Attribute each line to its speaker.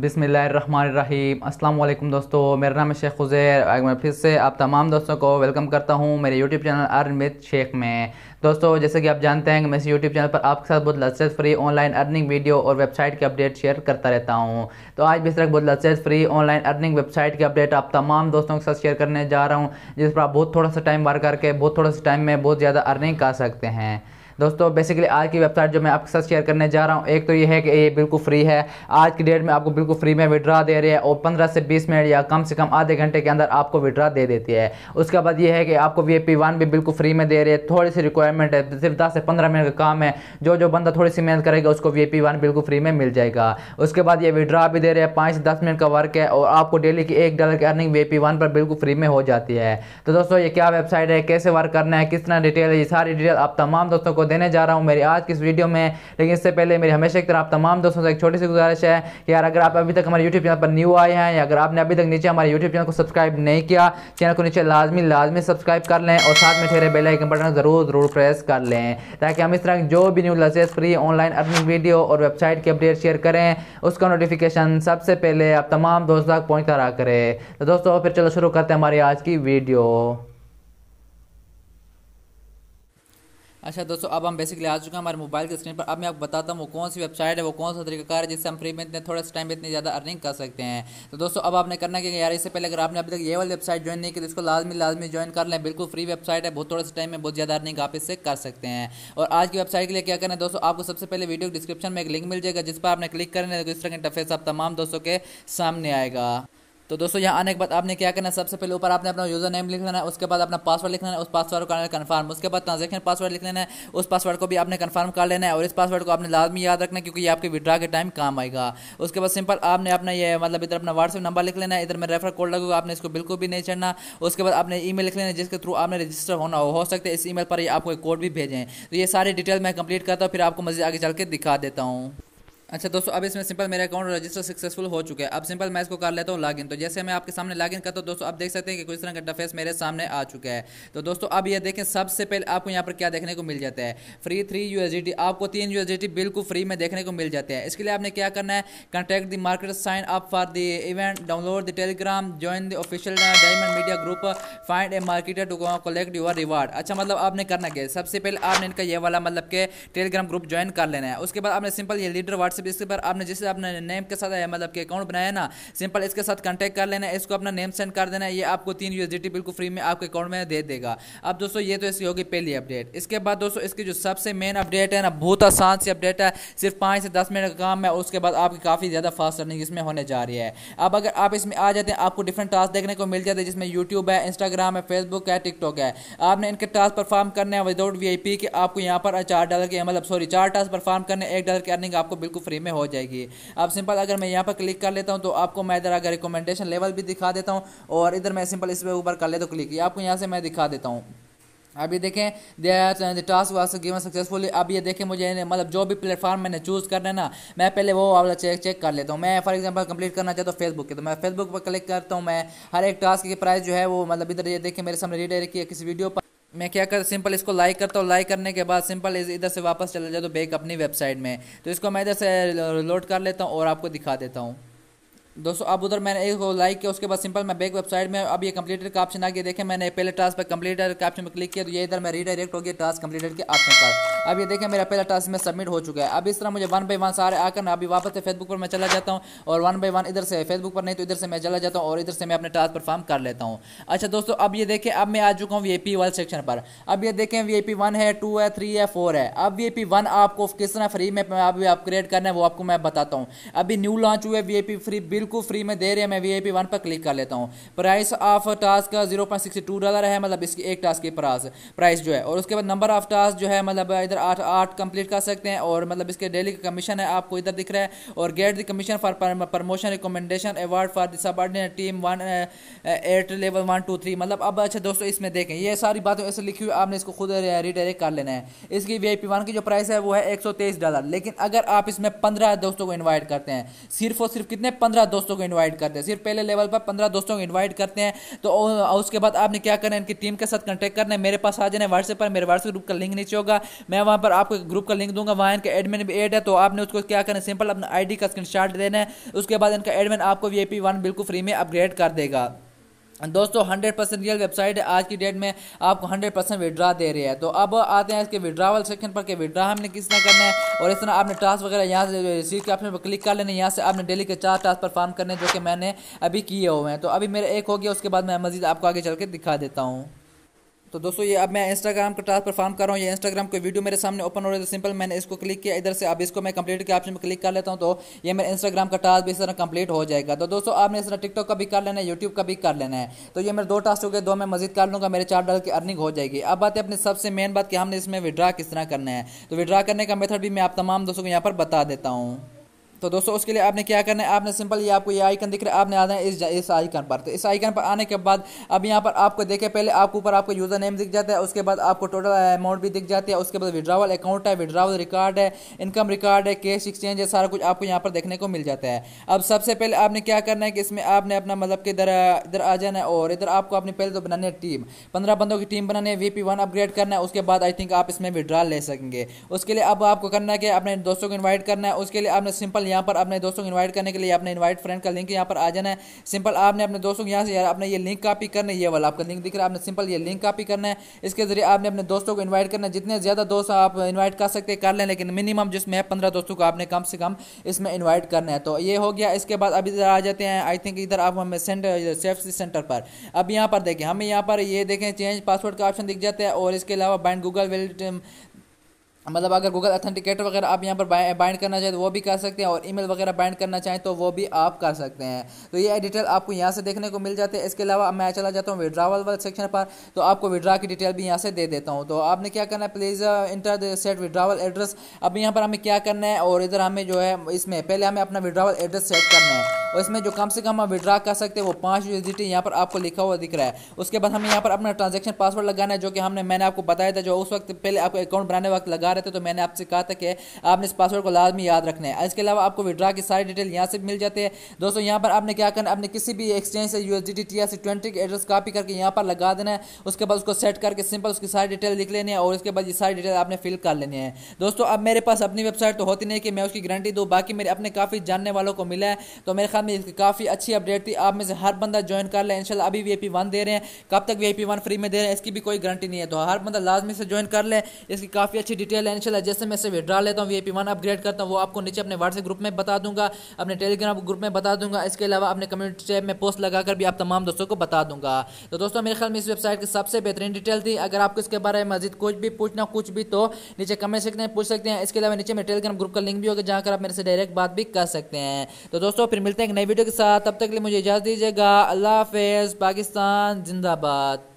Speaker 1: बिसमीम अल्लाम दोस्तों मेरा नाम है शेख उज़ैर आज मैं फिर से आप तमाम दोस्तों को वेलकम करता हूँ मेरे यूट्यूब चैनल अर्न मिथ शेख में दोस्तों जैसे कि आप जानते हैं कि मैं इस यूट्यूब चैनल पर आपके साथ बहुत लज्जत फ्री ऑनलाइन अर्निंग वीडियो और वेबसाइट के अपडेट शेयर करता रहता हूँ तो आज भी इस तरह बहुत लज्जत फ्री ऑनलाइन अर्निंग वेबसाइट के अपडेट आप तमाम दोस्तों के साथ शेयर करने जा रहा हूँ जिस पर आप बहुत थोड़ा सा टाइम बार करके बहुत थोड़ा सा टाइम में बहुत ज़्यादा अर्निंग कर सकते हैं दोस्तों बेसिकली आज की वेबसाइट जो मैं आपके साथ शेयर करने जा रहा हूँ एक तो ये है कि ये बिल्कुल फ्री है आज की डेट में आपको बिल्कुल फ्री में विड्रा दे रही है और पंद्रह से बीस मिनट या कम से कम आधे घंटे के अंदर आपको विड्रा दे देती है उसके बाद ये है कि आपको वी पी वन भी बिल्कुल फ्री में दे रही है थोड़ी सी रिक्वायरमेंट है सिर्फ दस से पंद्रह मिनट का काम है जो जो बंदा थोड़ी सी मेहनत करेगा उसको वी पी वन बिल्कुल फ्री में मिल जाएगा उसके बाद ये विड्रा भी दे रहे हैं पाँच से दस मिनट का वर्क है और आपको डेली की एक डॉलर की अर्निंग वी पी वन पर बिल्कुल फ्री में हो जाती है तो दोस्तों ये क्या वेबसाइट है कैसे वर्क करना है कितना डिटेल है ये सारी डिटेल आप तमाम दोस्तों को देने जा रहा हूँ मेरी आज की इस वीडियो में लेकिन इससे पहले मेरी हमेशा की तरह आप तमाम दोस्तों से एक छोटी सी गुजारिश है कि यार अगर आप अभी तक हमारे यूट्यूब चैनल पर न्यू आए हैं या अगर आपने अभी तक नीचे हमारे यूट्यूब चैनल को सब्सक्राइब नहीं किया चैनल को नीचे लाजमी लाजमी सब्सक्राइब कर लें और साथ में ठहरे बेलाइकन बटन ज़रूर ज़रूर प्रेस कर लें ताकि हम इस तरह जो भी new latest free online earning video और वेबसाइट की अपडेट शेयर करें उसका नोटिफिकेशन सबसे पहले आप तमाम दोस्तों तक पहुँचता रहा करें तो दोस्तों फिर चलो शुरू करते हैं हमारी आज की वीडियो अच्छा दोस्तों अब हम बेसिकली आ चुके हैं हमारे मोबाइल के स्क्रीन पर अब मैं आपको बताता हूँ वो कौन सी वेबसाइट है वो कौन सा कार है जिससे हम फ्री में इतने थोड़े टाइम में इतनी ज़्यादा अर्निंग कर सकते हैं तो दोस्तों अब आपने करना क्या यार इससे पहले अगर आपने अभी तक ये वाली वेबसाइट ज्वाइन नहीं की तो इसको लाजमी लाजमी ज्वाइन कर लें बिल्कुल फ्री वेबसाइट है बहुत थोड़े से टाइम में बहुत ज़्यादा अर्निंग आप इससे कर सकते हैं और आज की वेबसाइट के लिए क्या करना है दोस्तों आपको सबसे पहले वीडियो डिस्क्रिप्शन में एक लिंक मिल जाएगा जिस पर आपने क्लिक करना है तो इस तरह इंटरफेस आप तमाम दोस्तों के सामने आएगा तो दोस्तों यहाँ आने के बाद आपने क्या करना है सबसे पहले ऊपर आपने अपना यूजर नेम लिख लेना है उसके बाद अपना पासवर्ड लिख लेना है उस पासवर्ड को कन्फर्म उसके बाद ट्रांजेक्शन पासवर्ड लिख लेना है उस पासवर्ड को भी आपने कन्फर्म कर लेना है और इस पासवर्ड को आपने लाजमी याद रखना है क्योंकि ये आपके विड्रा के टाइम काम आएगा उसके बाद सिंपल आपने अपना ये मतलब इधर अपना व्हाट्सअप नंबर लिख लेना है इधर में रेफर कोड लगेगा आपने इसको बिल्कुल भी नहीं चढ़ना उसके बाद आपने ई लिख लेना है जिसके थ्रू आपने रजिस्टर होना हो, हो सकता है इस ई पर आपको एक कोड भी भेजें तो ये सारी डिटेल मैं कंप्लीट करता हूँ फिर आपको मज़ीद आगे चल के दिखा देता हूँ अच्छा दोस्तों अब इसमें सिंपल मेरा अकाउंट रजिस्टर सक्सेसफुल हो चुका है अब सिंपल मैं इसको कर लेता हूँ लॉगिन तो जैसे मैं आपके सामने लॉगिन करता हूँ दोस्तों आप देख सकते हैं कि कुछ तरह का डफेस मेरे सामने आ चुका है तो दोस्तों अब ये देखें सबसे पहले आपको यहाँ पर क्या देखने को मिल जाता है फ्री थ्री यू आपको तीन यू बिल्कुल फ्री में देखने को मिल जाते हैं इसके लिए आपने क्या करना है contact the market sign up for the event download the Telegram join the official diamond media group find a marketer to collect your reward अच्छा मतलब आपने करना क्या सबसे पहले आपने इनका ये वाला मतलब के टेलीग्राम ग्रुप ज्वाइन कर लेना है उसके बाद आपने सिंपल ये लीडर व्हाट्सएप से इसके पर आपने जैसे आपने नेम के साथ मतलब कि अकाउंट बनाया ना सिंपल इसके साथ कॉन्टैक्ट कर लेना इसको अपना नेम सेंड कर देना ये आपको तीन यू बिल्कुल फ्री में आपके अकाउंट में दे देगा अब दोस्तों ये तो इसकी होगी पहली अपडेट इसके बाद दोस्तों इसकी जो सबसे मेन अपडेट है ना बहुत आसान सी अपडेट है सिर्फ पाँच से दस मिनट का काम है उसके बाद आपकी काफ़ी ज़्यादा फास्ट रनिंग इसमें होने जा रही है अब अगर आप इसमें आ जाते हैं आपको डिफरेंट टास्क देखने को मिल जाते हैं जिसमें यूट्यूब है इंस्टाग्राम है फेसबुक है टिकटॉक है आपने इनके टास्क परफॉर्म करने हैं विदाउट वी के आपको यहाँ पर चार डॉलर के मतलब सॉरी चार टास्क परफॉर्म करने एक डॉलर की अर्निंग आपको बिल्कुल फ्री में हो जाएगी अब सिंपल अगर मैं यहाँ पर क्लिक कर लेता हूँ तो आपको मैं इधर अगर रिकमेंडेशन लेवल भी दिखा देता हूँ और इधर मैं सिंपल इस पर ऊपर कर लेता हूँ क्लिक आपको यहाँ से मैं दिखा देता हूँ अभी देखें the task was given successfully अब ये देखें मुझे मतलब जो भी प्लेटफॉर्म मैंने चूज़ करना है ना मैं पहले वो वाला चेक चेक कर लेता हूँ मैं फॉर एग्जांपल कंप्लीट करना चाहता हूँ फेसबुक के तो मैं फेसबुक पर क्लिक करता हूँ मैं हर एक टास्क की प्राइस जो है वो मतलब इधर ये देखें मेरे सामने रीड है किसी वीडियो पर मैं क्या कर सिंपल इसको लाइक करता हूँ लाइक करने के बाद सिंपल इधर से वापस चला जाता तो हूँ बैक अपनी वेबसाइट में तो इसको मैं इधर से लोड कर लेता हूँ और आपको दिखा देता हूँ दोस्तों अब उधर मैंने एक लाइक किया उसके बाद सिंपल मैं बैक वेबसाइट में अब ये कंप्लीटेड का ऑप्शन आ गया देखें मैंने पहले टास्क पर कंप्लीटेड का ऑप्शन में क्लिक किया तो ये इधर मैं रीडायरेक्ट हो गया टास्क कंप्लीटेड के ऑप्शन पर अब ये देखें मेरा पहला टास्क में सबमिट हो चुका है अब इस तरह मुझे वन बाई वन सारे आकर अभी वापस से फेसबुक पर मैं चला जाता हूँ और वन बाई वन इधर से फेसबुक पर नहीं तो इधर से मैं चला जाता हूँ और इधर से मैं अपने टास्क परफॉर्म कर लेता हूँ अच्छा दोस्तों अब ये देखें अब मैं आ चुका हूँ वी वाले सेक्शन पर अब ये देखें वी आई है टू है थ्री है फोर है अब वी वन आपको किस तरह फ्री में अभी अपग्रेड करना है वो आपको मैं बताता हूँ अभी न्यू लॉन्च हुए वी फ्री बिल बिल्कुल फ्री में दे रहे हैं मैं वी आई पर क्लिक कर लेता हूँ प्राइस ऑफ टास्क का जीरो डॉलर है मतलब इसकी एक टास्क की प्राइस प्राइस जो है और उसके बाद नंबर ऑफ टास्क जो है मतलब इधर आठ आठ कंप्लीट कर सकते हैं और मतलब इसके डेली का कमीशन है आपको इधर दिख रहा है और get the commission for promotion recommendation award for this team one at level one two three मतलब अब अच्छा दोस्तों इसमें देखें ये सारी बातें ऐसे लिखी हुई आपने इसको खुद रिडायरेक्ट कर लेना है इसकी वी आई की जो प्राइस है वो है एक डॉलर लेकिन अगर आप इसमें पंद्रह दोस्तों को इन्वाइट करते हैं सिर्फ और सिर्फ कितने पंद्रह दोस्तों को इन्वाइट करते हैं सिर्फ पहले लेवल पर पंद्रह दोस्तों को इन्वाइट करते हैं तो उसके बाद आपने क्या करना है इनकी टीम के साथ कॉन्टैक्ट करना है मेरे पास आ जाना है व्हाट्सएप पर मेरे व्हाट्सएप ग्रुप का लिंक नीचे होगा मैं वहाँ पर आपको ग्रुप का लिंक दूंगा वहाँ इनका एडमिन भी एड है तो आपने उसको क्या करना है सिंपल अपना आई का स्क्रीन देना है उसके बाद इनका एडमिन आपको वी आई बिल्कुल फ्री में अपग्रेड कर देगा दोस्तों 100 परसेंट रियल वेबसाइट है आज की डेट में आपको 100 परसेंट विड्रा दे रही है तो अब आते हैं इसके विड्रावल सेक्शन पर कि विड्रा हमने किस तरह करना है और इस तरह आपने टास्क वगैरह यहाँ से रिसीव के ऑप्शन पर क्लिक कर लेने यहाँ से आपने डेली के चार टास्क परफॉर्म करने जो कि मैंने अभी किए हुए हैं तो अभी मेरे एक हो गया उसके बाद मैं मजीद आपको आगे चल के दिखा देता हूँ तो दोस्तों ये अब मैं इंस्टाग्राम का टास्क परफॉर्म कर रहा हूँ ये इंस्टाग्राम को वीडियो मेरे सामने ओपन हो रहा है तो सिंपल मैंने इसको क्लिक किया इधर से अब इसको मैं कंप्लीट के ऑप्शन में क्लिक कर लेता हूँ तो ये मेरे इंस्टाग्राम का टास्क भी इस तरह कंप्लीट हो जाएगा तो दोस्तों आपने इस तरह टिकटॉक का भी कर लेना है यूट्यूब का भी कर लेना है तो ये मेरे दो टास्क हो गए दो मैं मजीद कर लूँगा मेरे चार डाल की अर्निंग हो जाएगी अब बात है अपनी सबसे मेन बात कि हमने इसमें विड्रा किस तरह करना है तो विड्रा करने का मेथड भी मैं आप तमाम दोस्तों को यहाँ पर बता देता हूँ तो दोस्तों उसके लिए आपने क्या करना है आपने सिंपल ये आपको ये आइकन दिख रहा है आपने आना है इस इस आइकन पर तो इस आइकन पर आने के बाद अब यहाँ पर आपको देखे पहले आपको ऊपर आपको यूज़र नेम दिख जाता है उसके बाद आपको टोटल अमाउंट भी दिख जाती है उसके बाद विड्रावल अकाउंट है विड्रावल रिकॉर्ड है इनकम रिकॉर्ड है कैश एक्सचेंज है सारा कुछ आपको यहाँ पर देखने को मिल जाता है अब सबसे पहले आपने क्या करना है कि इसमें आपने अपना मतलब कि इधर इधर आ जाना है और इधर आपको अपनी पहले तो बनानी है टीम पंद्रह बंदों की टीम बनानी है वी वन अपग्रेड करना है उसके बाद आई थिंक आप इसमें विड्रॉल ले सकेंगे उसके लिए अब आपको करना है कि अपने दोस्तों को इन्वाइट करना है उसके लिए आपने सिंपल यहाँ पर अपने दोस्तों को इन्वाइट करने के लिए अपने इन्वाइट फ्रेंड का लिंक यहाँ पर आ जाना है सिंपल आपने अपने दोस्तों को यहाँ से यार अपने ये लिंक कॉपी करना है ये वाला आपका लिंक दिख रहा है आपने सिंपल ये लिंक कॉपी करना है इसके जरिए आपने अपने दोस्तों को इन्वाइट करना है जितने ज़्यादा दोस्त आप इन्वाइट कर सकते कर लें लेकिन मिनिमम जिसमें है पंद्रह दोस्तों को आपने कम से कम इसमें इन्वाइट करना है तो ये हो गया इसके बाद अभी इधर आ जाते हैं आई थिंक इधर आप हमें सेंटर सेफ्टी सेंटर पर अब यहाँ पर देखें हमें यहाँ पर ये देखें चेंज पासवर्ड का ऑप्शन दिख जाता है और इसके अलावा बैंड गूगल वेल मतलब अगर गूगल अथेंटिकेटर वगैरह आप यहाँ पर बाइंड करना चाहें तो वो भी कर सकते हैं और ईमेल वगैरह बाइंड करना चाहें तो वो भी आप कर सकते हैं तो ये डिटेल आपको यहाँ से देखने को मिल जाते हैं इसके अलावा मैं चला जाता हूँ विड्रावल वाले सेक्शन पर तो आपको विड्रा की डिटेल भी यहाँ से दे देता हूँ तो आपने क्या करना है please enter the set withdrawal address अब यहाँ पर हमें क्या करना है और इधर हमें जो है इसमें पहले हमें अपना विड्रावल एड्रेस सेट करना है और इसमें जो कम से कम हम विड्रा कर सकते हैं वो पाँच यू यहाँ पर आपको लिखा हुआ दिख रहा है उसके बाद हमें यहाँ पर अपना ट्रांजेक्शन पासवर्ड लगाना है जो कि हमने मैंने आपको बताया था जो उस वक्त पहले आपको अकाउंट बनाने वक्त लगा रहे थे तो मैंने आपसे कहा था कि आपने इस पासवर्ड को लाजमी याद रखना है इसके अलावा आपको विड्रा की सारी डिटेल यहाँ से मिल जाती है दोस्तों यहाँ पर आपने क्या करना अपने किसी भी एक्सचेंज से U S D T S twenty address copy करके यहाँ पर लगा देना है उसके बाद उसको सेट करके सिंपल उसकी सारी डिटेल लिख लेनी है और उसके बाद ये सारी डिटेल आपने फिल कर लेनी है दोस्तों अब मेरे पास अपनी वेबसाइट तो होती नहीं कि मैं उसकी गारंटी दूँ बाकी मेरे अपने काफ़ी जानने वालों को मिला है तो मेरे ख्याल इंशाल्लाह में इसकी काफ़ी अच्छी अपडेट थी आप में से हर बंदा ज्वाइन कर लें इनशाला अभी वी वन दे रहे हैं कब तक वी वन फ्री में दे रहे हैं इसकी भी कोई गारंटी नहीं है तो हर बंदा लाजमी से ज्वाइन कर लें इसकी काफ़ी अच्छी डिटेल है इनशाला जैसे मैं इसे विड्रा लेता हूँ वी वन अपग्रेड करता हूँ वो आपको नीचे अपने व्हाट्सएप ग्रुप में बता दूंगा अपने टेलीग्राम ग्रुप में बता दूंगा इसके अलावा अपने कम्युनिटी चैप में पोस्ट लगाकर भी आप तमाम दोस्तों को बता दूंगा तो दोस्तों मेरे ख्याल में इस वेबसाइट की सबसे बेहतरीन डिटेल थी अगर आपको इसके बारे में मजीद कुछ भी पूछना कुछ भी तो नीचे कमेंट सकते हैं पूछ सकते हैं इसके अलावा नीचे मेरे टेलीग्राम ग्रुप का लिंक भी होगा जहाँ आप मेरे से डायरेक्ट बात भी कर सकते हैं तो दोस्तों फिर मिलते हैं एक नई वीडियो के साथ तब तक के लिए मुझे इजाज़त दीजिएगा अल्लाह हाफिज़ पाकिस्तान जिंदाबाद